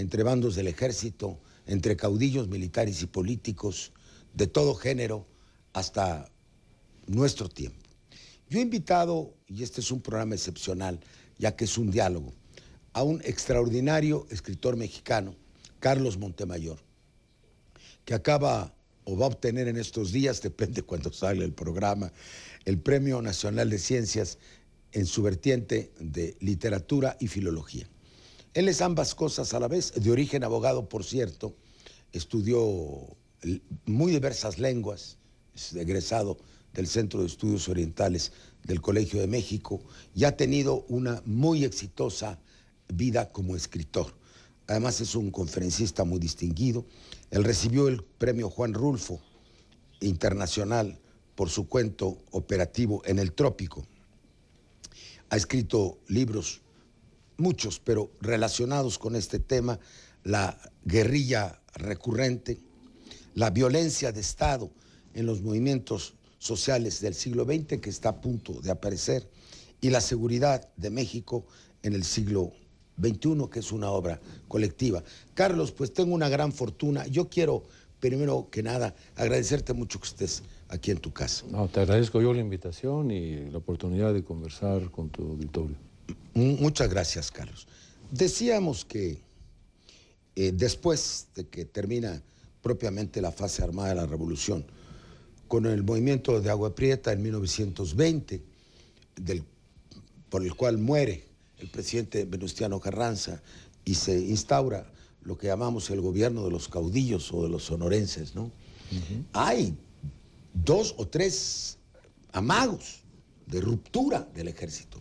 entre bandos del ejército, entre caudillos militares y políticos de todo género hasta nuestro tiempo. Yo he invitado, y este es un programa excepcional, ya que es un diálogo, a un extraordinario escritor mexicano, Carlos Montemayor, que acaba o va a obtener en estos días, depende cuando sale el programa, el Premio Nacional de Ciencias en su vertiente de literatura y filología. Él es ambas cosas a la vez, de origen abogado, por cierto, estudió muy diversas lenguas, es egresado del Centro de Estudios Orientales del Colegio de México y ha tenido una muy exitosa vida como escritor. Además es un conferencista muy distinguido. Él recibió el premio Juan Rulfo Internacional por su cuento operativo en el trópico. Ha escrito libros muchos, pero relacionados con este tema, la guerrilla recurrente, la violencia de Estado en los movimientos sociales del siglo XX que está a punto de aparecer y la seguridad de México en el siglo XXI, que es una obra colectiva. Carlos, pues tengo una gran fortuna. Yo quiero, primero que nada, agradecerte mucho que estés aquí en tu casa. No, te agradezco yo la invitación y la oportunidad de conversar con tu auditorio. Muchas gracias, Carlos. Decíamos que eh, después de que termina propiamente la fase armada de la revolución, con el movimiento de Agua Prieta en 1920, del, por el cual muere el presidente Venustiano Carranza y se instaura lo que llamamos el gobierno de los caudillos o de los sonorenses, ¿no? Hay dos o tres amagos de ruptura del ejército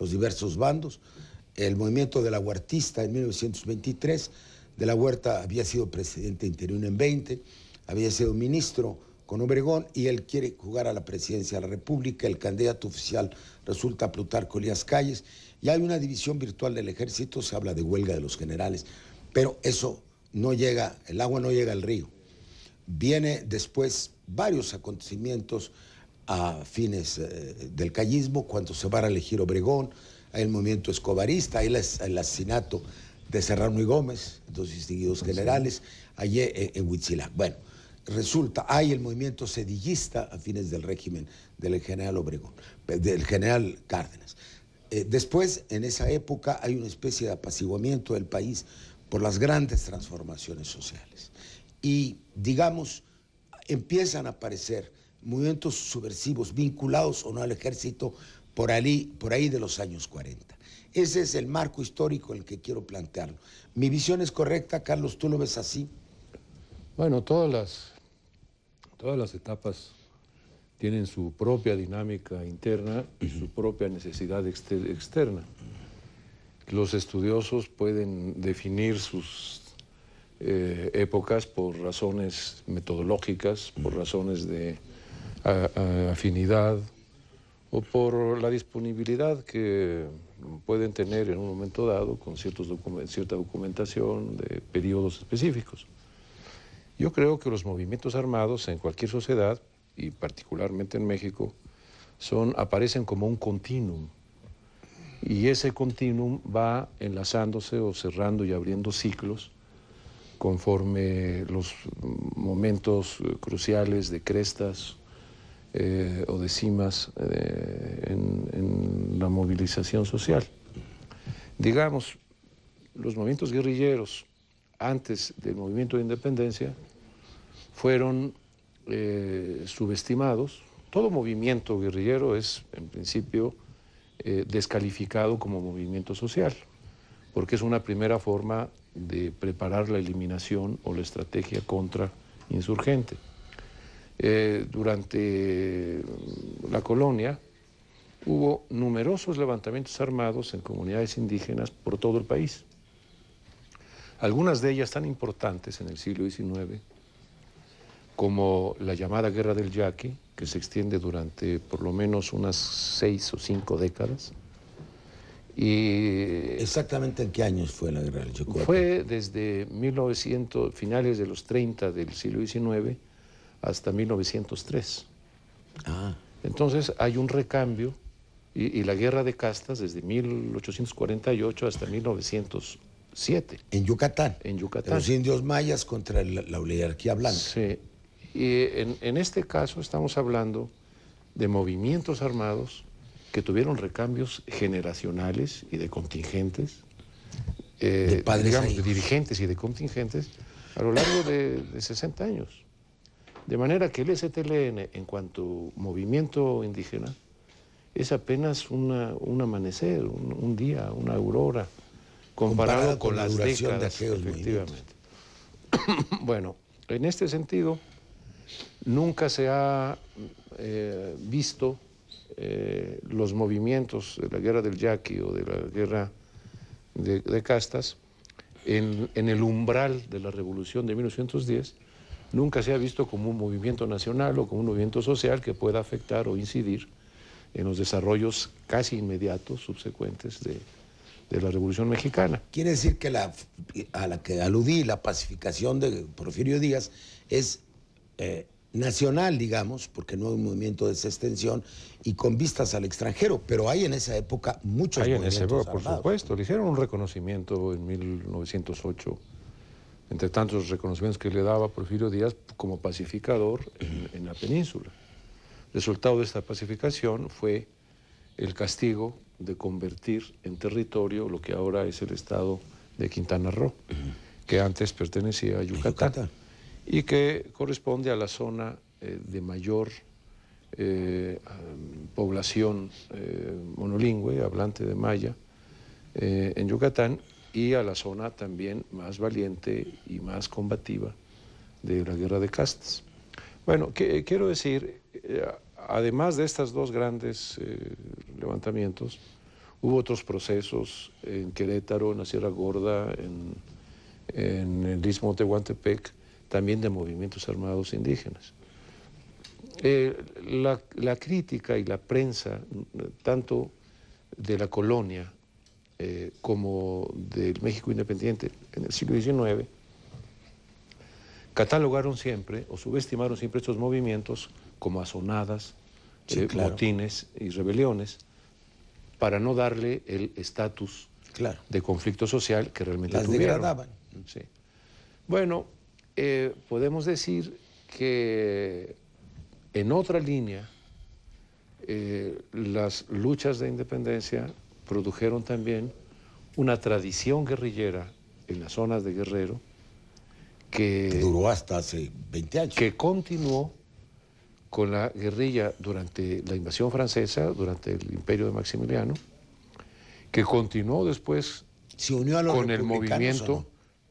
los diversos bandos. El movimiento de la huertista en 1923, de la Huerta había sido presidente interino en 20, había sido ministro con Obregón y él quiere jugar a la presidencia de la República, el candidato oficial resulta Plutarco Elías Calles y hay una división virtual del ejército, se habla de huelga de los generales, pero eso no llega, el agua no llega al río. Viene después varios acontecimientos a fines eh, del callismo, cuando se va a elegir Obregón, hay el movimiento escobarista, hay el asesinato de Serrano y Gómez, dos distinguidos generales, allí en Huitzilac. Bueno, resulta, hay el movimiento sedillista a fines del régimen del general Obregón, del general Cárdenas. Eh, después, en esa época, hay una especie de apaciguamiento del país por las grandes transformaciones sociales. Y, digamos, empiezan a aparecer movimientos subversivos vinculados o no al ejército por ahí, por ahí de los años 40. Ese es el marco histórico en el que quiero plantearlo. ¿Mi visión es correcta, Carlos? ¿Tú lo ves así? Bueno, todas las, todas las etapas tienen su propia dinámica interna y su propia necesidad externa. Los estudiosos pueden definir sus eh, épocas por razones metodológicas, por razones de afinidad o por la disponibilidad que pueden tener en un momento dado con cierta documentación de periodos específicos. Yo creo que los movimientos armados en cualquier sociedad, y particularmente en México, son, aparecen como un continuum. Y ese continuum va enlazándose o cerrando y abriendo ciclos conforme los momentos eh, cruciales de crestas eh, o decimas eh, en, la movilización social. Digamos, los movimientos guerrilleros antes del movimiento de independencia fueron eh, subestimados. Todo movimiento guerrillero es, en principio, descalificado como movimiento social, porque es una primera forma de preparar la eliminación o la estrategia contra insurgente. Eh, durante la colonia hubo numerosos levantamientos armados en comunidades indígenas por todo el país. Algunas de ellas tan importantes en el siglo XIX como la llamada Guerra del Yaqui, que se extiende durante por lo menos unas seis o cinco décadas. Y ¿Exactamente en qué años fue la Guerra del Yaqui? Fue desde 1900, finales de los 30 del siglo XIX hasta 1903. Ah. Entonces hay un recambio y, la guerra de castas desde 1848 hasta 1907. En Yucatán. En Yucatán. Los indios mayas contra la, oligarquía blanca. Sí. Y en, este caso estamos hablando de movimientos armados que tuvieron recambios generacionales y de contingentes, de eh, digamos, de dirigentes y de contingentes a lo largo de 60 años. De manera que el STLN, en cuanto movimiento indígena, es apenas un amanecer, un, día, una aurora, comparado, con, la duración de aquellos Movimientos. bueno, en este sentido, nunca se ha eh, visto eh, los movimientos de la guerra del yaqui o de la guerra de, castas en, en el umbral de la revolución de 1910 nunca se ha visto como un movimiento nacional o como un movimiento social que pueda afectar o incidir en los desarrollos casi inmediatos, subsecuentes de, la Revolución Mexicana. Quiere decir que la, a la que aludí, la pacificación de Porfirio Díaz, es eh, nacional, digamos, porque no hay un movimiento de extensión, y con vistas al extranjero, pero hay en esa época muchos hay en esa época, por supuesto, le hicieron un reconocimiento en 1908 entre tantos reconocimientos que le daba Porfirio Díaz como pacificador en, la península. resultado de esta pacificación fue el castigo de convertir en territorio lo que ahora es el estado de Quintana Roo, que antes pertenecía a Yucatán, y que corresponde a la zona eh, de mayor eh, población eh, monolingüe, hablante de maya, en Yucatán, y a la zona también más valiente y más combativa de la guerra de castas. Bueno, quiero decir, eh, además de estos dos grandes eh, levantamientos, hubo otros procesos en Querétaro, en la Sierra Gorda, en, el ritmo de Tehuantepec, también de movimientos armados indígenas. Eh, la, crítica y la prensa, tanto de la colonia eh, como del México independiente en el siglo XIX, catalogaron siempre o subestimaron siempre estos movimientos como azonadas, eh, motines y rebeliones para no darle el estatus de conflicto social que realmente Sí. Bueno, eh, podemos decir que en otra línea las luchas de independencia produjeron también una tradición guerrillera en las zonas de Guerrero que, duró hasta hace 20 años. Que continuó con la guerrilla durante la invasión francesa, durante el imperio de Maximiliano, que continuó después ¿Se unió a los con el movimiento.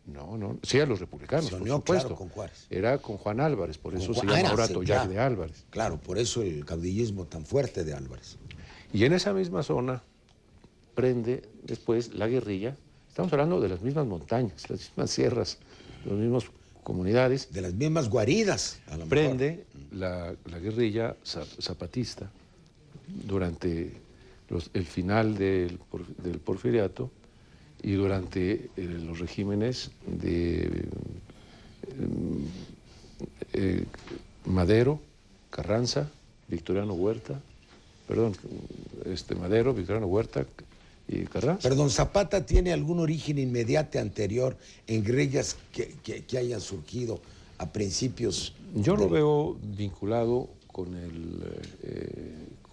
No? no? sí a los republicanos, se unió, por con Juárez. Era con Juan Álvarez, por eso se llama ah, ahora de Álvarez. Claro, por eso el caudillismo tan fuerte de Álvarez. Y en esa misma zona prende después la guerrilla. Estamos hablando de las mismas montañas, las mismas sierras, las mismas comunidades. De las mismas guaridas. A lo mejor. Mm. La, la, guerrilla zapatista durante el final del, porfiriato y durante eh, los regímenes de eh, eh, Madero, Carranza, Victoriano Huerta, perdón, este Madero, Victoriano Huerta, Perdón, ¿Zapata tiene algún origen inmediato anterior en grellas que, hayan surgido a principios? Yo lo veo vinculado con, el, eh,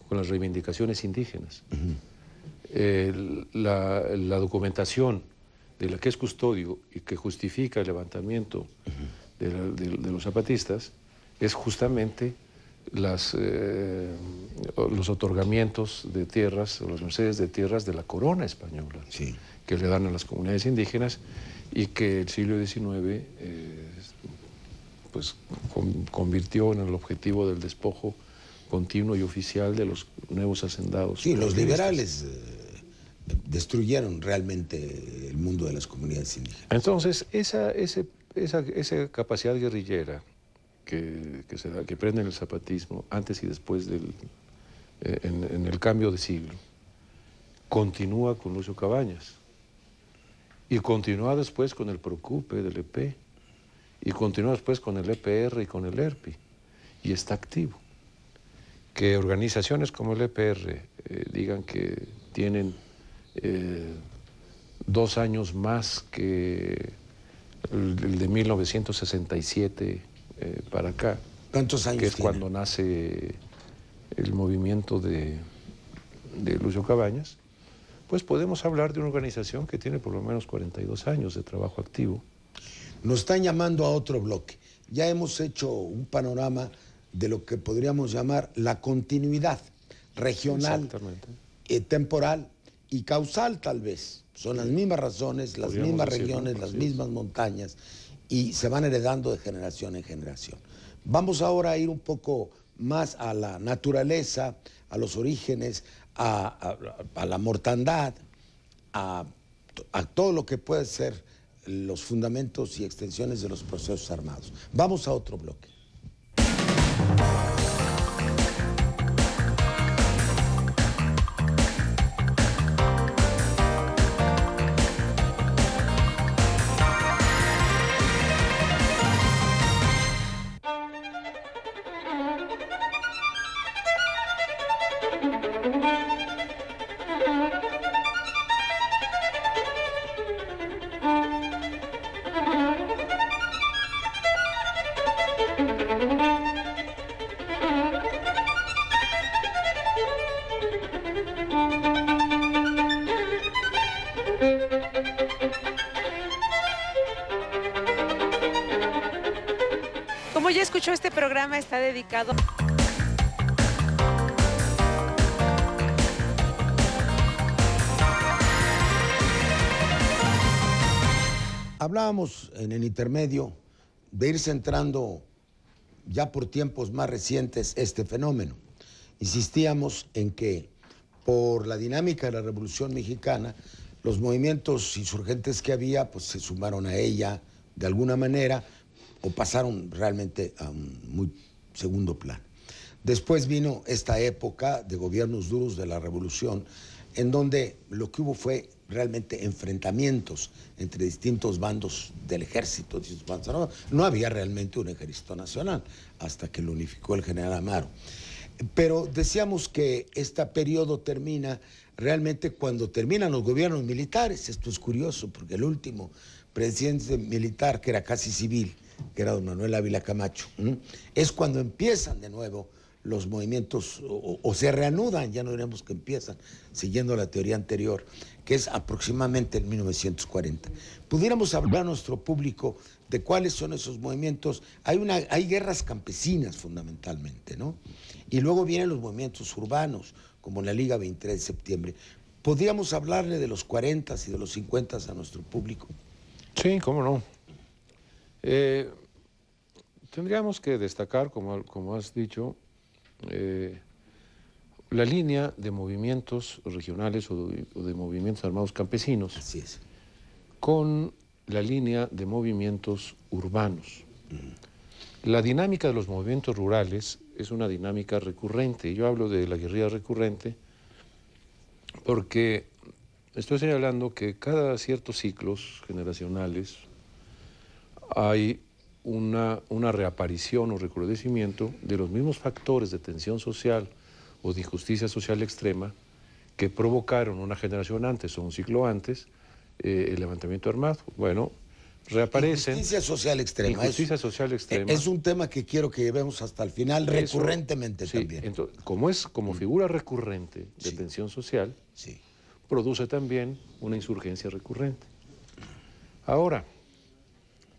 con las reivindicaciones indígenas. la, documentación de la que es custodio y que justifica el levantamiento de los zapatistas es justamente las, eh, los otorgamientos de tierras o las mercedes de tierras de la corona española que le dan a las comunidades indígenas y que el siglo XIX eh, pues, convirtió en el objetivo del despojo continuo y oficial de los nuevos hacendados. Sí, los liberales eh, destruyeron realmente el mundo de las comunidades indígenas. Entonces, esa, esa, esa capacidad guerrillera que, prenden se da, que prende el zapatismo antes y después del, eh, en, el cambio de siglo, continúa con Lucio Cabañas y continúa después con el Procupe del EP y continúa después con el EPR y con el ERPI y está activo. Que organizaciones como el EPR eh, digan que tienen eh, dos años más que el de 1967 eh, para acá. Que es cuando nace el movimiento de, Lucio Cabañas, pues podemos hablar de una organización que tiene por lo menos 42 años de trabajo activo. Nos están llamando a otro bloque. Ya hemos hecho un panorama de lo que podríamos llamar la continuidad regional, eh, temporal y causal tal vez. Son las mismas razones, las mismas regiones, las mismas montañas y se van heredando de generación en generación. Vamos ahora a ir un poco más a la naturaleza, a los orígenes, a, la mortandad, a, a, todo lo que puede ser los fundamentos y extensiones de los procesos armados. Vamos a otro bloque. Hablábamos en el intermedio de ir centrando ya por tiempos más recientes este fenómeno. Insistíamos en que por la dinámica de la Revolución Mexicana, los movimientos insurgentes que había pues, se sumaron a ella de alguna manera o pasaron realmente a un muy segundo plan... Después vino esta época de gobiernos duros de la revolución, en donde lo que hubo fue realmente enfrentamientos entre distintos bandos del ejército. No había realmente un ejército nacional hasta que lo unificó el general Amaro. Pero decíamos que este periodo termina realmente cuando terminan los gobiernos militares. Esto es curioso porque el último presidente militar, que era casi civil, que era don Manuel Ávila Camacho, es cuando empiezan de nuevo los movimientos o, se reanudan, ya no diremos que empiezan, siguiendo la teoría anterior, que es aproximadamente en 1940. Pudiéramos hablar a nuestro público de cuáles son esos movimientos. Hay, una, hay guerras campesinas fundamentalmente, ¿no? Y luego vienen los movimientos urbanos, como la Liga 23 de septiembre. ¿Podríamos hablarle de los 40 s y de los 50 s a nuestro público? Sí, cómo no. Eh, tendríamos que destacar, como, has dicho, eh, la línea de movimientos regionales o de, movimientos armados campesinos. Con la línea de movimientos urbanos. Mm. La dinámica de los movimientos rurales es una dinámica recurrente. Yo hablo de la guerrilla recurrente porque estoy señalando que cada ciertos ciclos generacionales, hay una, reaparición o recrudecimiento de los mismos factores de tensión social o de injusticia social extrema que provocaron una generación antes o un ciclo antes eh, el levantamiento armado. Bueno, reaparecen. Injusticia social extrema. es, social e-, extrema. Es un tema que quiero que llevemos hasta el final, recurrentemente también. como es como mm. figura recurrente de tensión social, sí. produce también una insurgencia recurrente. Ahora,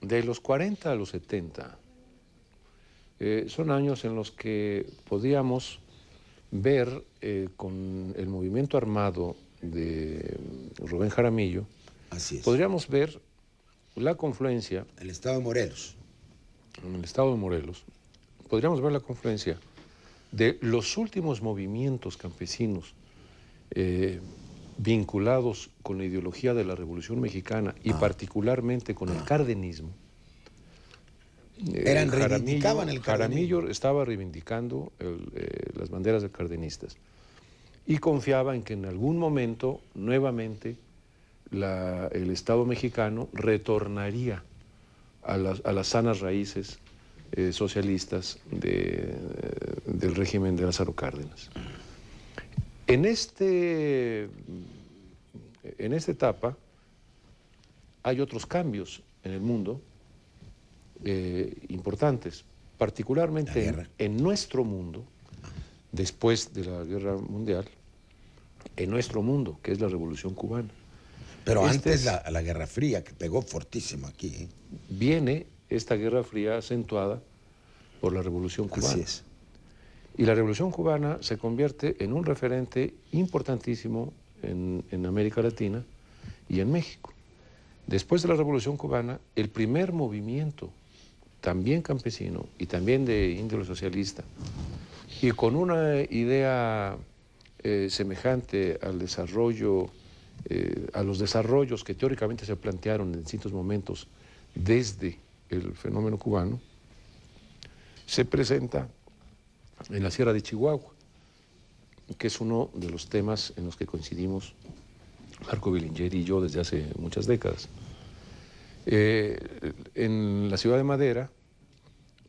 de los 40 a los 70 eh, son años en los que podíamos ver eh, con el movimiento armado de Rubén Jaramillo, Así es. podríamos ver la confluencia... El estado de Morelos. En el estado de Morelos, podríamos ver la confluencia de los últimos movimientos campesinos eh, vinculados con la ideología de la Revolución Mexicana y ah. particularmente con el ah. cardenismo. Eran, eh, reivindicaban el cardenismo. estaba reivindicando eh, las banderas del cardenistas y confiaba en que en algún momento nuevamente el Estado mexicano retornaría a, las, sanas raíces eh, socialistas del régimen de Lázaro Cárdenas. En, este, en esta etapa hay otros cambios en el mundo eh, importantes, particularmente en, nuestro mundo, después de la guerra mundial, en nuestro mundo, que es la revolución cubana. Pero este antes la, Guerra Fría, que pegó fortísimo aquí. ¿eh? Viene esta Guerra Fría acentuada por la revolución cubana. Así es. Y la Revolución cubana se convierte en un referente importantísimo en, América Latina y en México. Después de la Revolución cubana, el primer movimiento, también campesino y también de índole socialista, y con una idea eh, semejante al desarrollo, eh, a los desarrollos que teóricamente se plantearon en distintos momentos desde el fenómeno cubano, se presenta en la Sierra de Chihuahua, que es uno de los temas en los que coincidimos Marco Bilingeri y yo desde hace muchas décadas. Eh, en la ciudad de Madera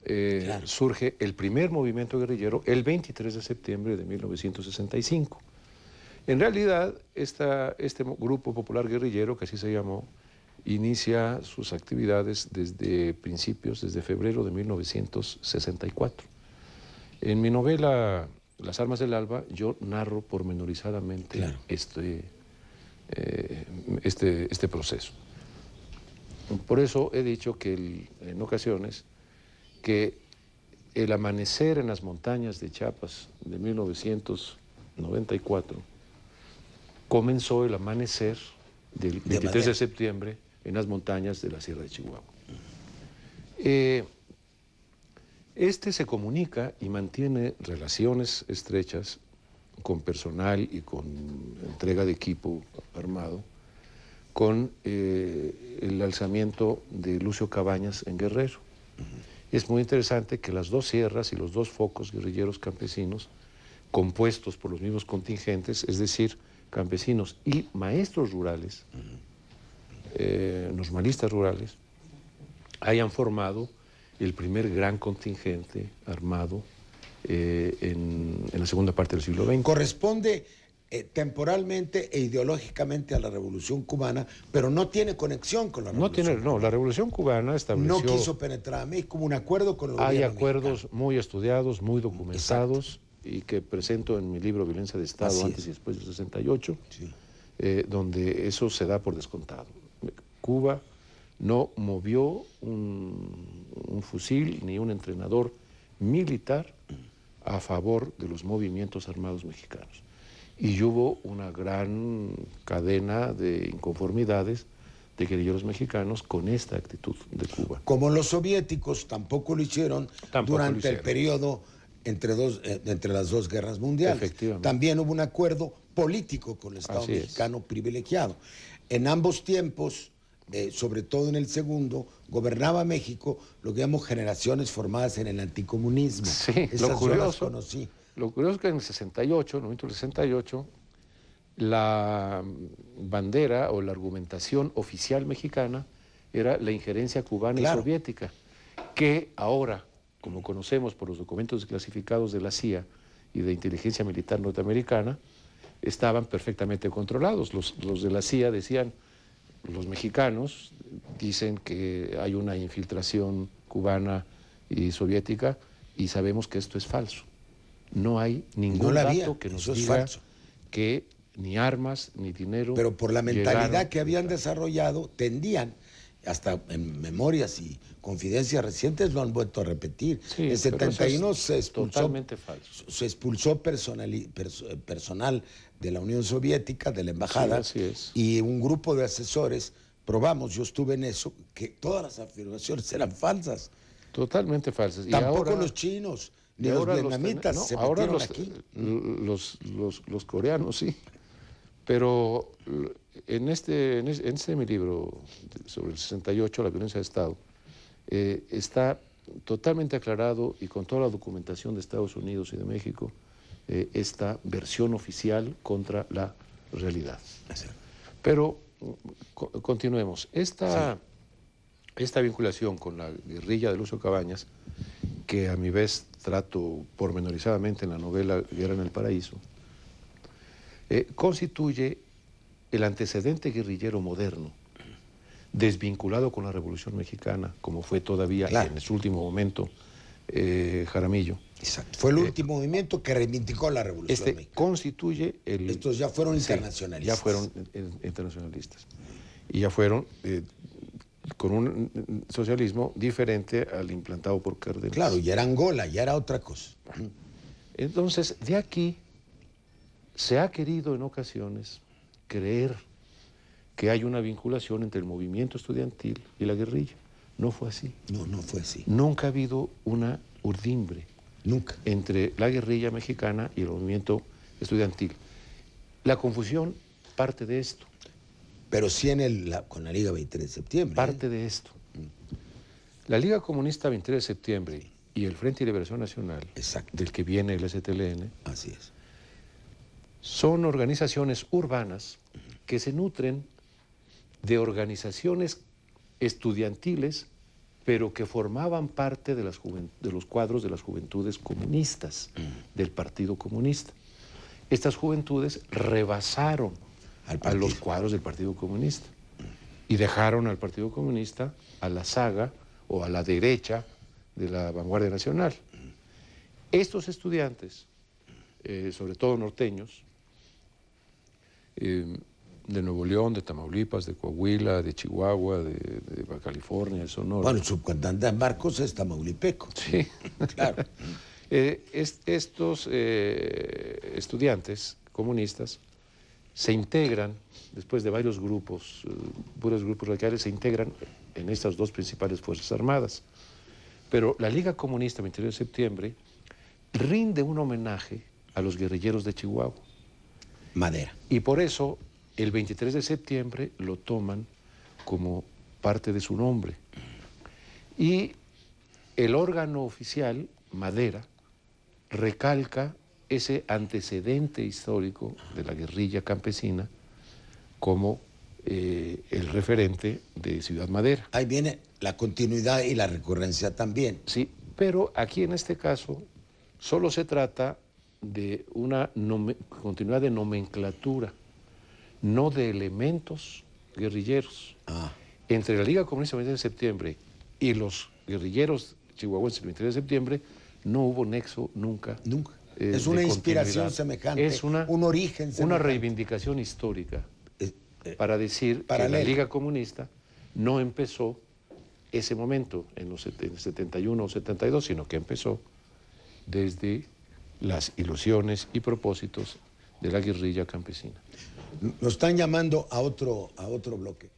eh, surge el primer movimiento guerrillero el 23 de septiembre de 1965. En realidad, esta, este grupo popular guerrillero, que así se llamó, inicia sus actividades desde principios, desde febrero de 1964. En mi novela Las armas del alba, yo narro pormenorizadamente este, eh, este, este proceso. Por eso he dicho que en ocasiones que el amanecer en las montañas de Chiapas de 1994 comenzó el amanecer del 23 de septiembre en las montañas de la Sierra de Chihuahua. Eh, este se comunica y mantiene relaciones estrechas con personal y con entrega de equipo armado con eh, el alzamiento de Lucio Cabañas en Guerrero. Es muy interesante que las dos sierras y los dos focos guerrilleros campesinos, compuestos por los mismos contingentes, es decir, campesinos y maestros rurales, eh, normalistas rurales, hayan formado el primer gran contingente armado eh, en, la segunda parte del siglo XX. Corresponde eh, temporalmente e ideológicamente a la Revolución Cubana, pero no tiene conexión con la Revolución no tiene, No, la Revolución Cubana estableció... No quiso penetrar a México, un acuerdo con los Hay acuerdos muy estudiados, muy documentados, y que presento en mi libro Violencia de Estado antes y después del 68, eh, donde eso se da por descontado. Cuba no movió un, fusil ni un entrenador militar a favor de los movimientos armados mexicanos. Y hubo una gran cadena de inconformidades de guerrilleros mexicanos con esta actitud de Cuba. Como los soviéticos tampoco lo hicieron durante el periodo entre, dos, eh, entre las dos guerras mundiales. También hubo un acuerdo político con el Estado mexicano privilegiado. En ambos tiempos eh, sobre todo en el segundo, gobernaba México lo que llamamos generaciones formadas en el anticomunismo. Sí, lo curioso, Lo curioso es que en el 68, en el 68, la bandera o la argumentación oficial mexicana era la injerencia cubana y soviética, que ahora, como conocemos por los documentos clasificados de la CIA y de inteligencia militar norteamericana, estaban perfectamente controlados. los de la CIA decían, los mexicanos dicen que hay una infiltración cubana y soviética y sabemos que esto es falso. No hay ningún dato que nos diga que ni armas ni dinero. Pero por la mentalidad que habían desarrollado, tendían hasta en memorias y confidencias recientes lo han vuelto a repetir. en 71 se expulsó, totalmente falso. Se expulsó eh, personal, de la Unión Soviética, de la embajada, y un grupo de asesores probamos, yo estuve en eso, que todas las afirmaciones eran falsas. Totalmente falsas. Y Tampoco los chinos ni los vietnamitas se ahora aquí. los coreanos, sí. Pero en este, en mi libro sobre el 68, la violencia de Estado, eh, está totalmente aclarado y con toda la documentación de Estados Unidos y de México eh, esta versión oficial contra la realidad. Pero continuemos. Esta, esta vinculación con la guerrilla de Lucio Cabañas, que a mi vez trato pormenorizadamente en la novela Guerra en el Paraíso, eh, constituye el antecedente guerrillero moderno, desvinculado con la Revolución Mexicana, como fue todavía en su último momento eh, Jaramillo. Exacto. Fue el eh, último movimiento que reivindicó la Revolución este Constituye el. Estos ya fueron internacionalistas. ya fueron internacionalistas. Y ya fueron eh, con un socialismo diferente al implantado por Cárdenas. Claro, ya era Angola, ya era otra cosa. Entonces, de aquí se ha querido en ocasiones creer que hay una vinculación entre el movimiento estudiantil y la guerrilla. No fue así. No, no fue así. Nunca ha habido una urdimbre. Nunca. Entre la guerrilla mexicana y el movimiento estudiantil. La confusión parte de esto. Pero sí en el, con la Liga 23 de septiembre. Parte ¿eh? de esto. La Liga Comunista 23 de septiembre y el Frente de Liberación Nacional, del que viene el STLN, Así es son organizaciones urbanas que se nutren de organizaciones estudiantiles, pero que formaban parte de, los cuadros de las juventudes comunistas, mm. del Partido Comunista. Estas juventudes rebasaron a los cuadros del Partido Comunista y dejaron al Partido Comunista a la saga o a la derecha de la vanguardia nacional. Mm. Estos estudiantes, eh, sobre todo norteños, Em, de Nuevo León, de Tamaulipas, de Coahuila, de Chihuahua, de, Baja California, de Sonora. Bueno, el subcantante Marcos es tamaulipeco. Sí, claro. Eh, estos eh, estudiantes comunistas se integran, después de varios grupos, eh, puros grupos radicales, se integran en estas dos principales Fuerzas Armadas. Pero la Liga Comunista, 21 de septiembre, rinde un homenaje a los guerrilleros de Chihuahua madera. Y por eso el 23 de septiembre lo toman como parte de su nombre. Y el órgano oficial, Madera, recalca ese antecedente histórico de la guerrilla campesina como eh, el referente de Ciudad Madera. Ahí viene la continuidad y la recurrencia también. Sí, pero aquí en este caso solo se trata de una continuidad de nomenclatura, no de elementos guerrilleros. Ah. Entre la Liga Comunista del 23 de septiembre y los guerrilleros chihuahuenses del 23 de septiembre no hubo nexo nunca. Nunca. Eh, es una inspiración semejante. Es una, un origen Una reivindicación histórica eh, eh, para decir que la Liga Comunista no empezó ese momento en los 71 o 72, sino que empezó desde las ilusiones y propósitos de la guerrilla campesina. Nos están llamando a otro, a otro bloque.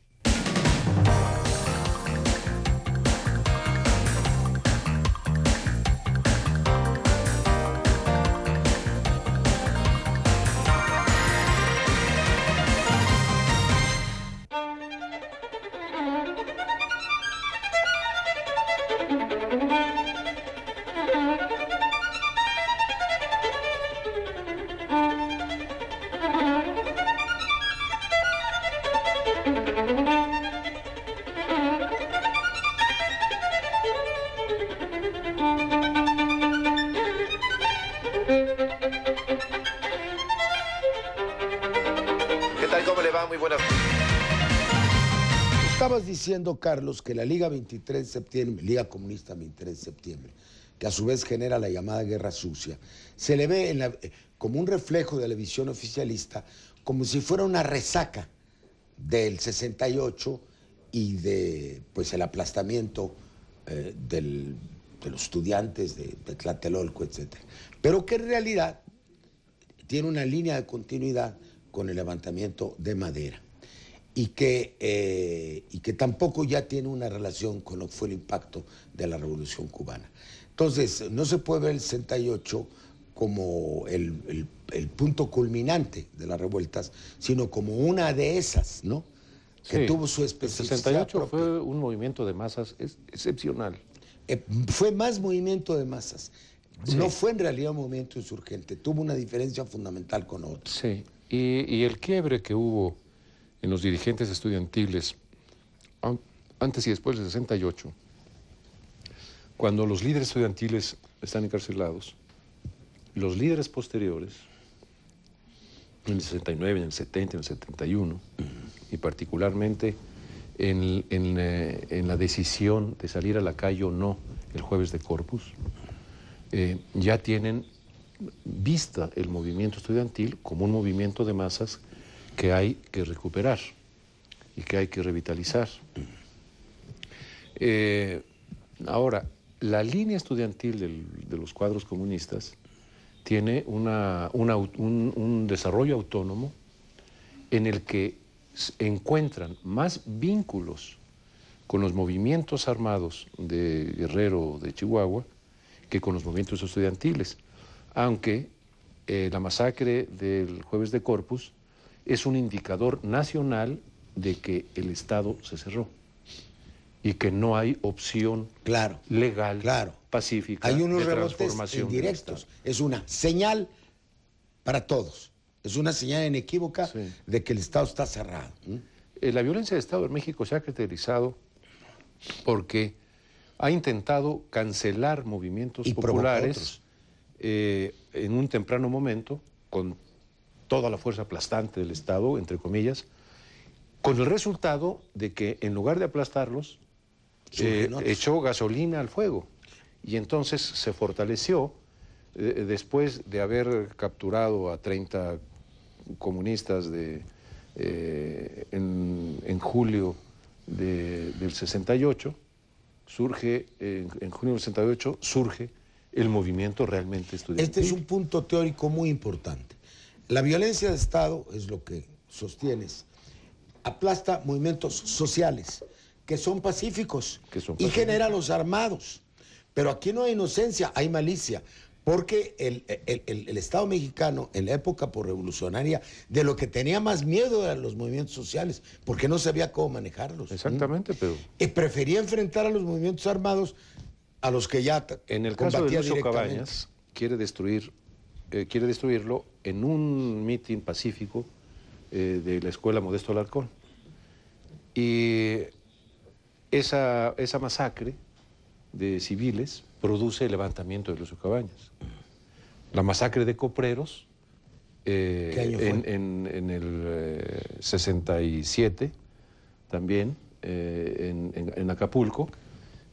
Carlos, que la Liga 23 de septiembre, Liga Comunista 23 de septiembre, que a su vez genera la llamada guerra sucia, se le ve eh, como un reflejo de la visión oficialista, como si fuera una resaca del 68 y de pues el aplastamiento eh, de los estudiantes de, de Tlatelolco, etc. Pero que en realidad tiene una línea de continuidad con el levantamiento de madera y que, eh, y que tampoco ya tiene una relación con lo que fue el impacto de la Revolución Cubana. Entonces, no se puede ver el 68 como el, punto culminante de las revueltas, sino como una de esas, ¿no? que tuvo su especificidad. El 68 fue un movimiento de masas excepcional. Eh, fue más movimiento de masas. No fue en realidad un movimiento insurgente, tuvo una diferencia fundamental con otros. Sí, y, y el quiebre que hubo en los dirigentes estudiantiles antes y después del 68, cuando los líderes estudiantiles están encarcelados, los líderes posteriores, en el 69, en el 70, en el 71, y particularmente eh, en, la decisión de salir a la calle o no el jueves de Corpus, eh, ya tienen vista el movimiento estudiantil como un movimiento de masas que hay que recuperar y que hay que revitalizar. Eh, ahora, la línea estudiantil de los cuadros comunistas tiene un, desarrollo autónomo en el que encuentran más vínculos con los movimientos armados de Guerrero de Chihuahua que con los movimientos estudiantiles, aunque eh, la masacre del jueves de Corpus es un indicador nacional de que el Estado se cerró y que no hay opción claro, legal, claro. pacífica. Hay unos de rebotes indirectos. Es una señal para todos. Es una señal inequívoca de que el Estado está cerrado. Eh, la violencia de Estado en México se ha caracterizado porque ha intentado cancelar movimientos populares eh, en un temprano momento con toda la fuerza aplastante del Estado, entre comillas, con el resultado de que en lugar de aplastarlos, echó gasolina al fuego. Y entonces se fortaleció eh, eh, después de haber capturado a 30 comunistas de, eh, en, julio del 68, surge, en, junio del 68, surge el movimiento realmente estudiantil. Este es un punto teórico muy importante. La violencia de Estado, es lo que sostienes, aplasta movimientos sociales que son pacíficos, y genera los armados. Pero aquí no hay inocencia, hay malicia. Porque el, Estado mexicano, en la época por revolucionaria, de lo que tenía más miedo eran los movimientos sociales, porque no sabía cómo manejarlos. ¿Mm? Exactamente, pero. Y prefería enfrentar a los movimientos armados a los que ya. En el caso de Cabañas, quiere, destruir, eh, quiere destruirlo en un mitin pacífico eh, de la escuela Modesto Alarcón. Y esa, masacre de civiles produce el levantamiento de los Cabañas. La masacre de Copreros eh, En, el 67, eh, también en, en, Acapulco,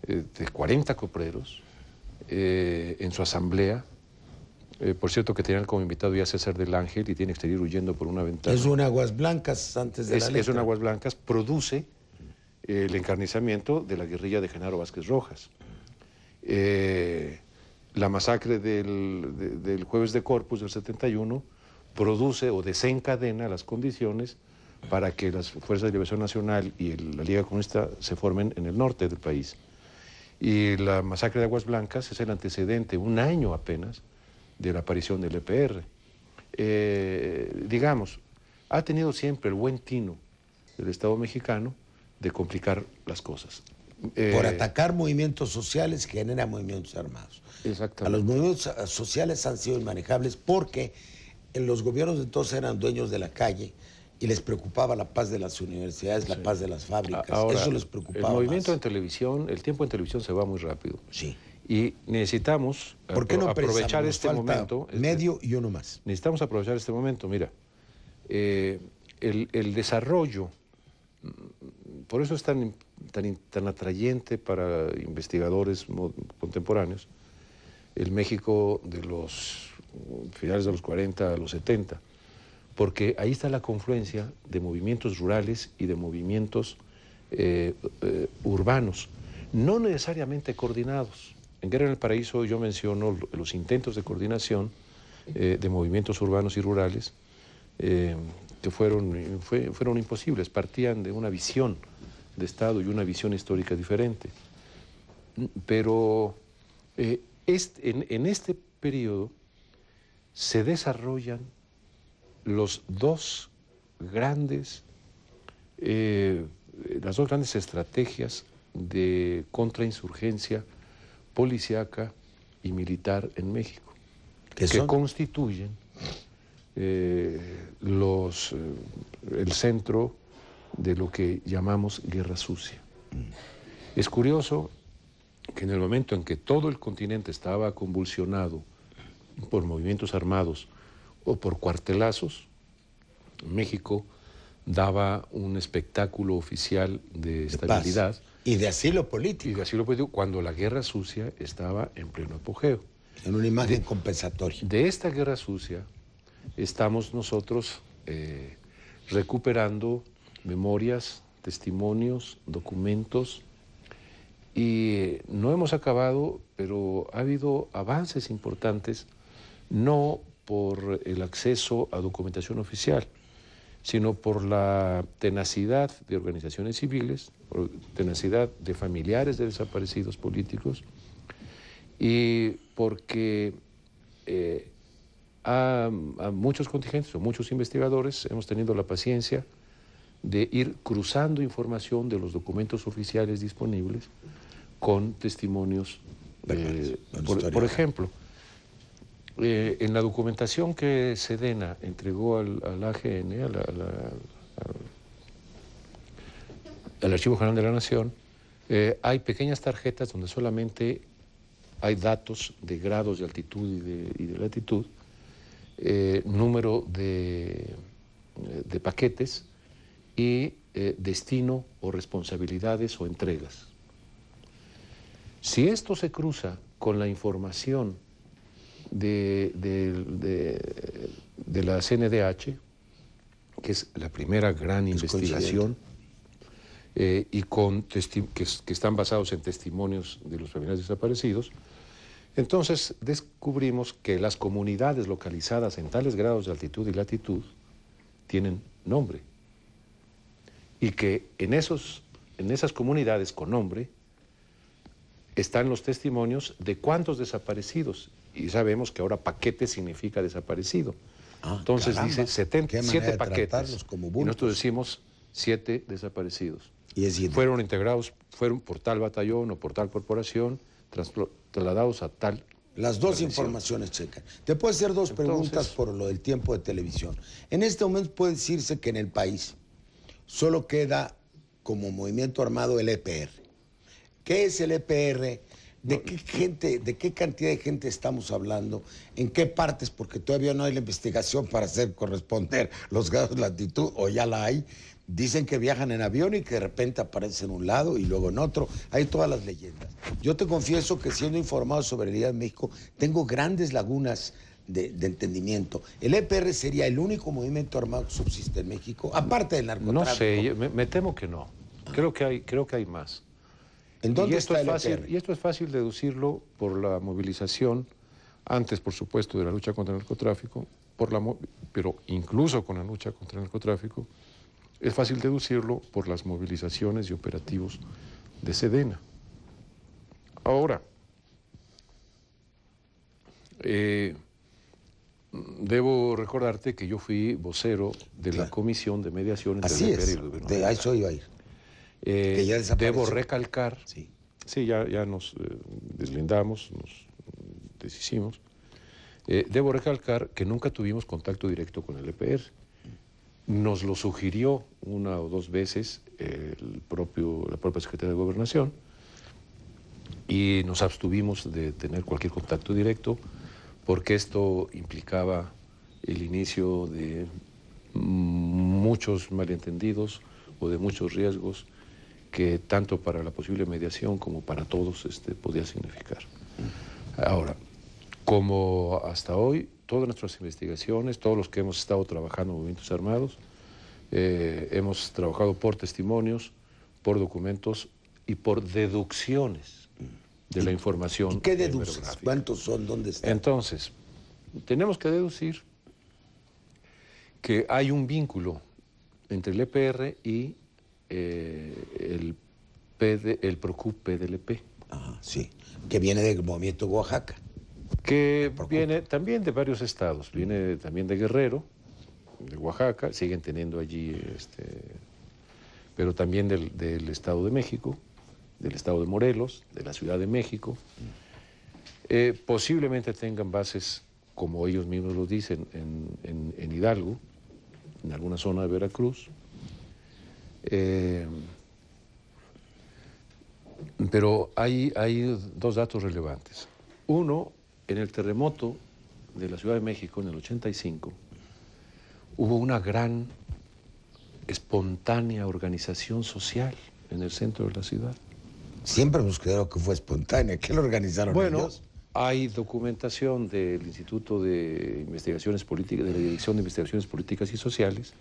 de 40 copreros en su asamblea eh, por cierto, que tenían como invitado ya César del Ángel y tiene que salir huyendo por una ventana. Es un aguas blancas antes de es, la Es un aguas blancas, produce el encarnizamiento de la guerrilla de Genaro Vázquez Rojas. Eh, la masacre del, jueves de Corpus del 71 produce o desencadena las condiciones para que las Fuerzas de Liberación Nacional y la Liga Comunista se formen en el norte del país. Y la masacre de Aguas Blancas es el antecedente, un año apenas, de la aparición del EPR. Eh, digamos, ha tenido siempre el buen tino del Estado mexicano de complicar las cosas. Eh, Por atacar movimientos sociales genera movimientos armados. Exactamente. A los movimientos eh, sociales han sido inmanejables porque los gobiernos de entonces eran dueños de la calle y les preocupaba la paz de las universidades, la paz de las fábricas. Eso les preocupaba. El movimiento en televisión, el tiempo en televisión se va muy rápido. Sí. Y necesitamos eh, ¿Por qué no aprovechar este momento. Este, medio y uno más. Necesitamos aprovechar este momento. Mira, eh, el, desarrollo, mm, por eso es tan, tan, tan atrayente para investigadores contemporáneos, el México de los mm, finales de los 40 a los 70, porque ahí está la confluencia de movimientos rurales y de movimientos eh, urbanos, no necesariamente coordinados. En Guerra en el Paraíso yo menciono los intentos de coordinación eh, de movimientos urbanos y rurales eh, que fueron, fueron imposibles, partían de una visión de Estado y una visión histórica diferente. Pero eh, en, este periodo se desarrollan los dos grandes, las dos grandes estrategias de contrainsurgencia policíaca y militar en México, que constituyen eh, los, eh, el centro de lo que llamamos guerra sucia. Mm. Es curioso que en el momento en que todo el continente estaba convulsionado por movimientos armados o por cuartelazos, México daba un espectáculo oficial de, estabilidad. Y de asilo político. Y de asilo político cuando la guerra sucia estaba en pleno apogeo. En una imagen compensatoria. De esta guerra sucia estamos nosotros eh, recuperando memorias, testimonios, documentos. Y eh, no hemos acabado, pero ha habido avances importantes, no por el acceso a documentación oficial, sino por la tenacidad de organizaciones civiles por tenacidad de familiares de desaparecidos políticos y porque eh, a, muchos contingentes o muchos investigadores hemos tenido la paciencia de ir cruzando información de los documentos oficiales disponibles con testimonios. Eh, por, ejemplo, eh, en la documentación que Sedena entregó al, AGN, la el Archivo General de la Nación, eh, hay pequeñas tarjetas donde solamente hay datos de grados de altitud y de, latitud, eh, número eh, de, paquetes y destino o responsabilidades o entregas. Si esto se cruza con la información de, la CNDH, que es la primera gran investigación, eh, y con que, están basados en testimonios de los familiares desaparecidos. Entonces descubrimos que las comunidades localizadas en tales grados de altitud y latitud tienen nombre y que en, esos, en esas comunidades con nombre están los testimonios de cuántos desaparecidos y sabemos que ahora paquete significa desaparecido. Ah, entonces dice 77 paquetes. Como y nosotros decimos siete desaparecidos fueron integrados, fueron por tal batallón o por tal corporación, trasladados a tal. Las dos informaciones checan. Te puedo hacer dos preguntas por lo del tiempo de televisión. En este momento puede decirse que en el país solo queda como movimiento armado el EPR. ¿Qué es el EPR? ¿De qué gente, de qué cantidad de gente estamos hablando? ¿En qué partes? Porque todavía no hay la investigación para hacer corresponder los grados de latitud, o ya la hay, Dicen que viajan en avión y que de repente aparecen en un lado y luego en otro. Hay todas las leyendas. Yo te confieso que siendo informado sobre la Día de México, tengo grandes lagunas de, entendimiento. El EPR sería el único movimiento armado que subsiste en México, aparte del narcotráfico. No sé, me, temo que no. Creo que hay, creo que hay más. ¿En dónde y esto está fácil, EPR? Y esto es fácil deducirlo por la movilización, antes, por supuesto, de la lucha contra el narcotráfico, por la, pero incluso con la lucha contra el narcotráfico, es fácil deducirlo por las movilizaciones y operativos de Sedena. Ahora, eh, debo recordarte que yo fui vocero de la Comisión de Mediación entre Así es, de ahí a ir. Eh, debo recalcar, sí, sí ya, ya nos eh, deslindamos, nos deshicimos, debo recalcar que nunca tuvimos contacto directo con el EPR. Nos lo sugirió una o dos veces el propio, la propia Secretaría de Gobernación y nos abstuvimos de tener cualquier contacto directo porque esto implicaba el inicio de muchos malentendidos o de muchos riesgos que tanto para la posible mediación como para todos este, podía significar. Ahora, como hasta hoy todas nuestras investigaciones, todos los que hemos estado trabajando en movimientos armados, eh, hemos trabajado por testimonios, por documentos y por deducciones de la información. ¿Y ¿Qué deduces? ¿Cuántos son? ¿Dónde están? Entonces, tenemos que deducir que hay un vínculo entre el EPR y eh, el, PD, el PROCUP PDLP. Ajá, sí, que viene del movimiento Oaxaca que eh, viene también de varios estados, viene también de Guerrero, de Oaxaca, siguen teniendo allí, este, pero también del, Estado de México, del Estado de Morelos, de la Ciudad de México. Eh, posiblemente tengan bases, como ellos mismos lo dicen, en, Hidalgo, en alguna zona de Veracruz. Eh, pero hay, hay dos datos relevantes. Uno, en el terremoto de la Ciudad de México en el 85 hubo una gran, espontánea organización social en el centro de la ciudad. Siempre hemos creído que fue espontánea. ¿Qué lo organizaron bueno, Hay documentación del Instituto de Investigaciones Políticas, de la Dirección de Investigaciones Políticas y Sociales,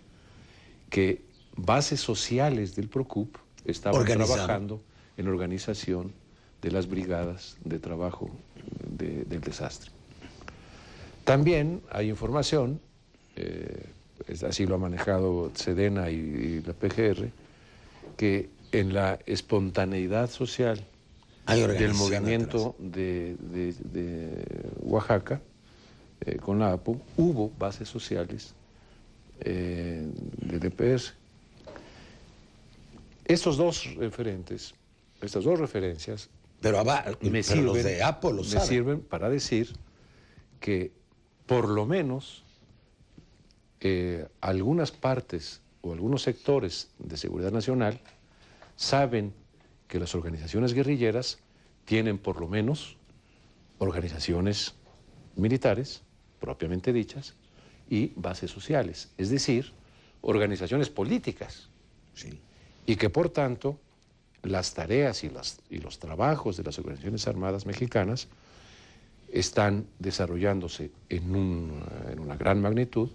que bases sociales del PROCUP estaban trabajando en organización de las brigadas de trabajo del desastre. También hay información, eh, así lo ha manejado Sedena y, la PGR, que en la espontaneidad social del movimiento de, Oaxaca, eh, con la APO, hubo bases sociales eh, de DPS. Estos dos referentes, estas dos referencias, pero, me sirven, de para decir que por lo menos eh, algunas partes o algunos sectores de seguridad nacional saben que las organizaciones guerrilleras tienen por lo menos organizaciones militares, propiamente dichas, y bases sociales, es decir, organizaciones políticas. Y que por tanto las tareas y, los trabajos de las organizaciones armadas mexicanas están desarrollándose en, una gran magnitud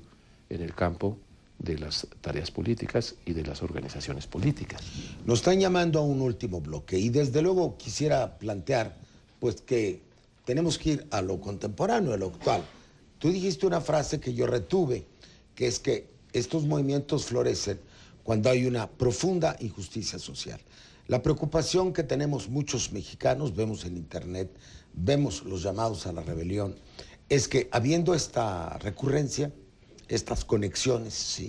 en el campo de las tareas políticas y de las organizaciones políticas. Nos están llamando a un último bloque y desde luego quisiera plantear pues que tenemos que ir a lo contemporáneo, a lo actual. Tú dijiste una frase que yo retuve, que es que estos movimientos florecen cuando hay una profunda injusticia social. La preocupación que tenemos muchos mexicanos, vemos en Internet, vemos los llamados a la rebelión, es que habiendo esta recurrencia, estas conexiones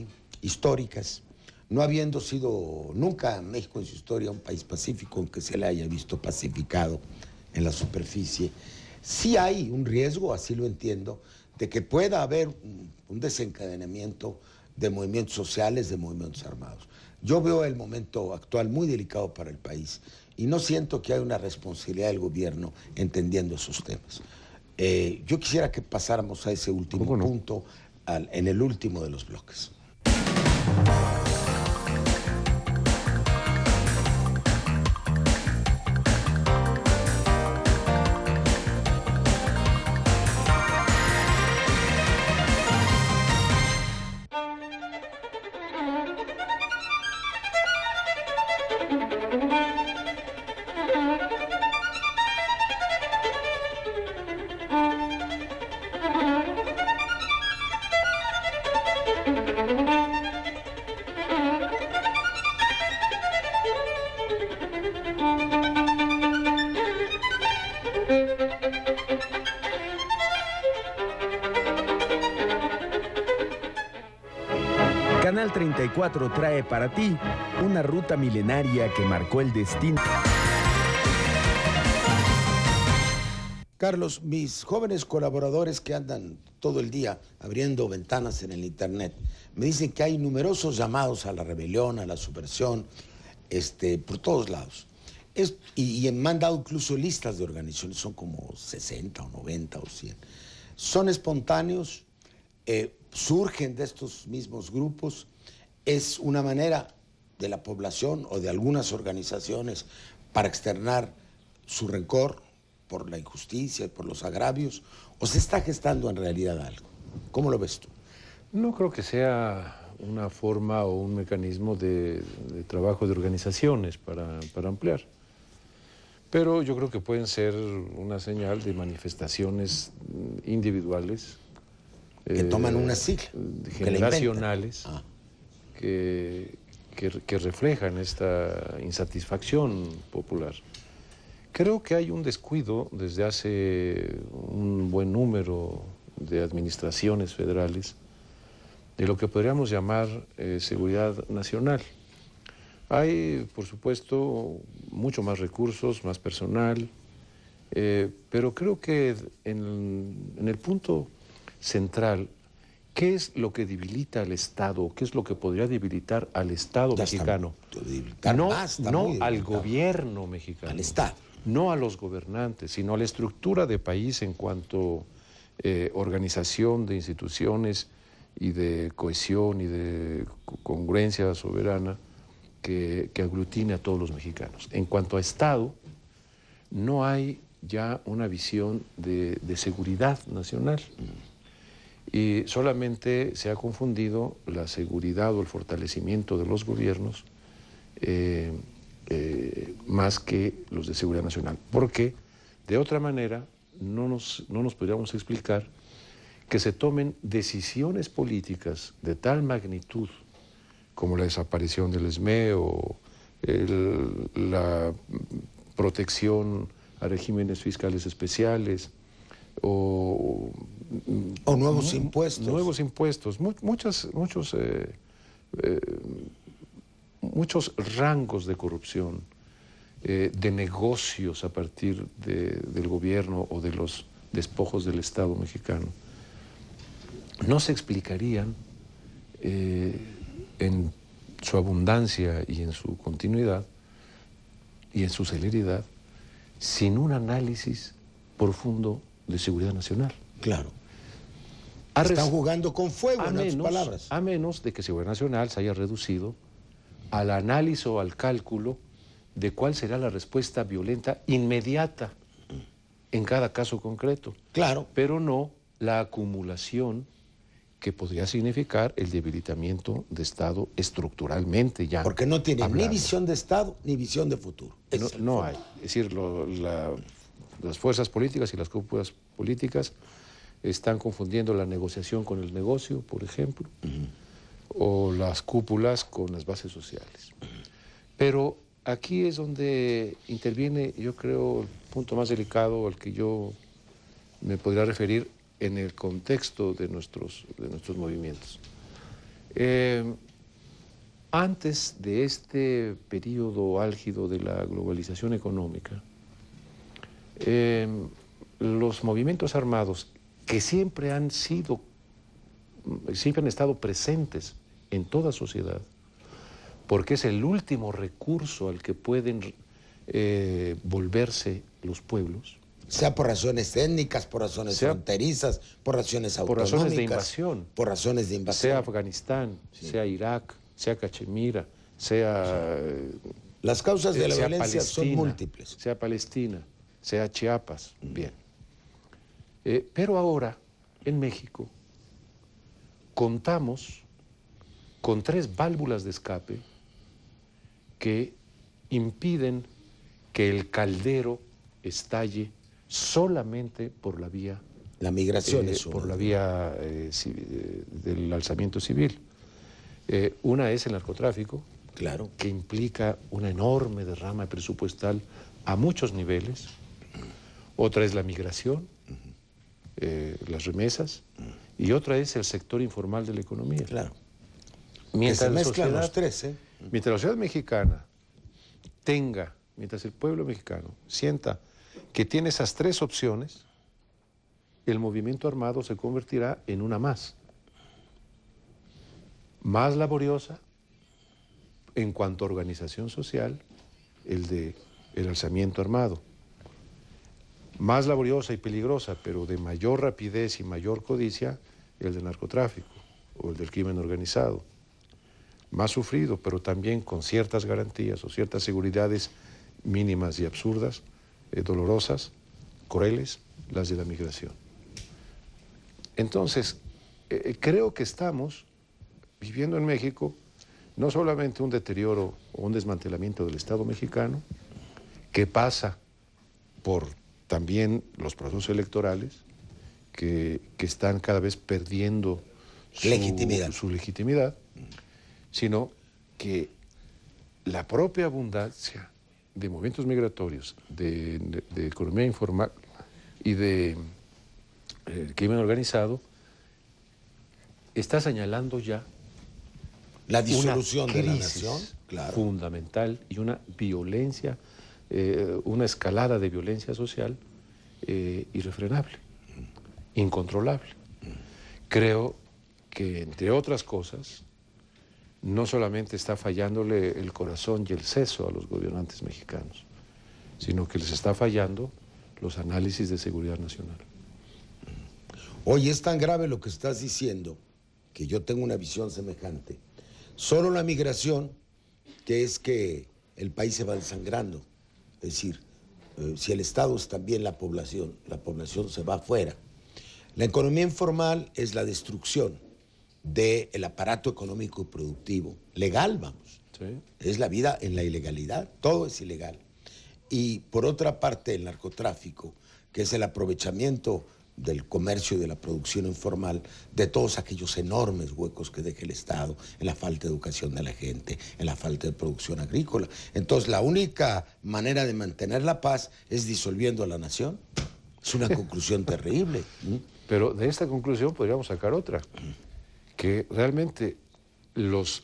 históricas, no habiendo sido nunca México en su historia un país pacífico, aunque se le haya visto pacificado en la superficie, sí hay un riesgo, así lo entiendo, de que pueda haber un desencadenamiento de movimientos sociales, de movimientos armados. Yo veo el momento actual muy delicado para el país y no siento que hay una responsabilidad del gobierno entendiendo esos temas. Eh, yo quisiera que pasáramos a ese último punto en el último de los bloques. trae para ti una ruta milenaria que marcó el destino. Carlos, mis jóvenes colaboradores que andan todo el día abriendo ventanas en el Internet, me dicen que hay numerosos llamados a la rebelión, a la subversión, este, por todos lados. Es, y, me han dado incluso listas de organizaciones, son como 60 o 90 o 100. Son espontáneos, eh, surgen de estos mismos grupos, es una manera de la población o de algunas organizaciones para externar su rencor por la injusticia, por los agravios, o se está gestando en realidad algo. ¿Cómo lo ves tú? No creo que sea una forma o un mecanismo de, trabajo de organizaciones para, ampliar. Pero yo creo que pueden ser una señal de manifestaciones individuales. Que toman eh, una sigla. Generacionales. Que ah que, reflejan esta insatisfacción popular. Creo que hay un descuido desde hace un buen número de administraciones federales de lo que podríamos llamar eh, seguridad nacional. Hay, por supuesto, mucho más recursos, más personal, eh, pero creo que en el punto central ¿Qué es lo que debilita al Estado? ¿Qué es lo que podría debilitar al Estado mexicano? no al gobierno mexicano. Al Estado. No a los gobernantes, sino a la estructura de país en cuanto eh, organización de instituciones y de cohesión y de congruencia soberana que, aglutine a todos los mexicanos. En cuanto a Estado, no hay ya una visión de, seguridad nacional. Mm y solamente se ha confundido la seguridad o el fortalecimiento de los gobiernos eh, eh, más que los de seguridad nacional, porque de otra manera no nos, podríamos explicar que se tomen decisiones políticas de tal magnitud como la desaparición del SME o la protección a regímenes fiscales especiales, o, nuevos impuestos. Nuevos impuestos, muchas, muchos, eh, eh, muchos rangos de corrupción, eh, de negocios a partir del gobierno o de los despojos del Estado mexicano, no se explicarían en su abundancia y en su continuidad y en su celeridad sin un análisis profundo de seguridad nacional. Claro. Están jugando con fuego, a en menos, palabras. A menos de que Seguridad Nacional se haya reducido al análisis o al cálculo de cuál será la respuesta violenta inmediata en cada caso concreto. Claro. Pero no la acumulación que podría significar el debilitamiento de Estado estructuralmente ya. Porque no tiene ni visión de Estado ni visión de futuro. No, hay. Es decir, la las fuerzas políticas y las cúpulas políticas están confundiendo la negociación con el negocio, por ejemplo, o las cúpulas con las bases sociales. Pero aquí es donde interviene, yo creo, el punto más delicado al que yo me podría referir en el contexto de nuestros, de nuestros movimientos. Eh, antes de este periodo álgido de la globalización económica, Em, los movimientos armados que siempre han sido, siempre han estado presentes en toda sociedad, porque es el último recurso al que pueden eh, volverse los pueblos. Sea por razones étnicas, por razones fronterizas, por razones autonómicas. Por razones de invasión. Por razones de invasión. Sea Afganistán, sea Irak, sea Cachemira, sea... Las causas de la eh, violencia son múltiples. Sea Palestina sea Chiapas. Bien. Eh, pero ahora, en México, contamos con tres válvulas de escape que impiden que el caldero estalle solamente por la vía la migración eh, es por la vía eh, del alzamiento civil una es el narcotráfico claro que implica una enorme derrama presupuestal a muchos niveles otra es la migración, eh, las remesas, y otra es el sector informal de la economía. Claro. Mientras la tres, ¿eh? Mientras la sociedad mexicana tenga, mientras el pueblo mexicano sienta que tiene esas tres opciones, el movimiento armado se convertirá en una más. Más laboriosa en cuanto a organización social, el de el alzamiento armado más laboriosa y peligrosa, pero de mayor rapidez y mayor codicia, el del narcotráfico o el del crimen organizado. Más sufrido, pero también con ciertas garantías o ciertas seguridades mínimas y absurdas, eh, dolorosas, crueles, las de la migración. Entonces, eh, eh, creo que estamos viviendo en México no solamente un deterioro o un desmantelamiento del Estado mexicano, que pasa por también los procesos electorales que, están cada vez perdiendo su legitimidad. sino que la propia abundancia de movimientos migratorios, de, economía informal y de eh, crimen organizado, está señalando ya la disolución de la fundamental y una violencia eh, una escalada de violencia social eh, irrefrenable, incontrolable. Creo que, entre otras cosas, no solamente está fallándole el corazón y el seso a los gobernantes mexicanos, sino que les está fallando los análisis de seguridad nacional. Hoy es tan grave lo que estás diciendo que yo tengo una visión semejante. Solo la migración, que es que el país se va ensangrando. Es decir, eh, si el Estado es también la población, la población se va afuera. La economía informal es la destrucción del aparato económico y productivo. Legal, vamos. Es la vida en la ilegalidad. Todo es ilegal. Y por otra parte, el narcotráfico, que es el aprovechamiento del comercio y de la producción informal, de todos aquellos enormes huecos que deja el Estado en la falta de educación de la gente, en la falta de producción agrícola. Entonces, la única manera de mantener la paz es disolviendo a la nación. Es una conclusión terrible. Pero de esta conclusión podríamos sacar otra, que realmente los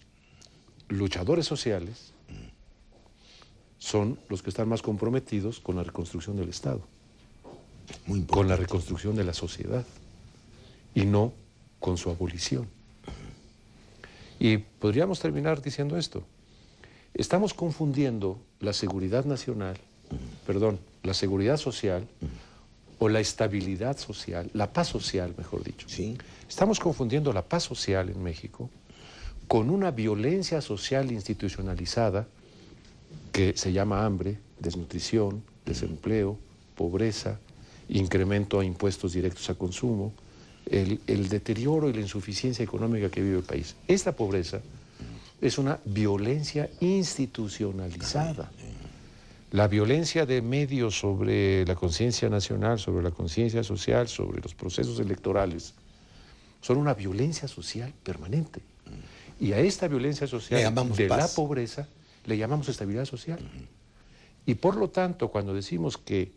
luchadores sociales mm. son los que están más comprometidos con la reconstrucción del Estado con la reconstrucción de la sociedad y no con su abolición. Y podríamos terminar diciendo esto. Estamos confundiendo la seguridad nacional, perdón, la seguridad social o la estabilidad social, la paz social, mejor dicho. Estamos confundiendo la paz social en México con una violencia social institucionalizada que se llama hambre, desnutrición, desempleo, pobreza, incremento a impuestos directos a consumo, el, deterioro y la insuficiencia económica que vive el país. Esta pobreza es una violencia institucionalizada. La violencia de medios sobre la conciencia nacional, sobre la conciencia social, sobre los procesos electorales, son una violencia social permanente. Mm. Y a esta violencia social de la pobreza le llamamos estabilidad social. Mm. Y por lo tanto, cuando decimos que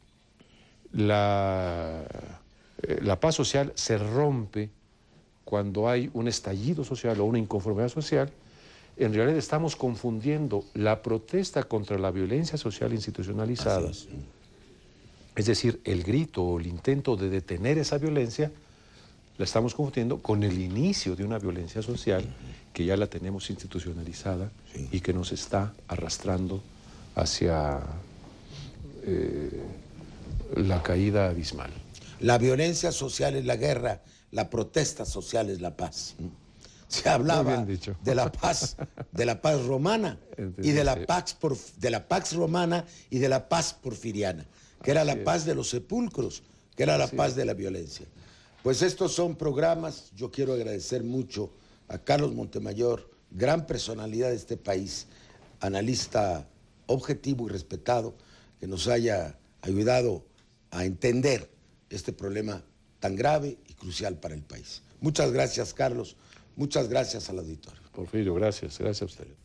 la, eh, la paz social se rompe cuando hay un estallido social o una inconformidad social, en realidad estamos confundiendo la protesta contra la violencia social institucionalizada, es. decir, el grito o el intento de detener esa violencia, la estamos confundiendo con el inicio de una violencia social que ya la tenemos institucionalizada y que nos está arrastrando hacia... Eh, la caída abismal. La violencia social es la guerra, la protesta social es la paz. Se hablaba de la paz, de la paz romana y de la pax por, de la romana y de la paz porfiriana, que era la paz de los sepulcros, que era la paz de la violencia. Pues estos son programas, yo quiero agradecer mucho a Carlos Montemayor, gran personalidad de este país, analista objetivo y respetado, que nos haya ayudado a entender este problema tan grave y crucial para el país. Muchas gracias, Carlos. Muchas gracias al auditorio. Porfirio, gracias. Gracias a usted.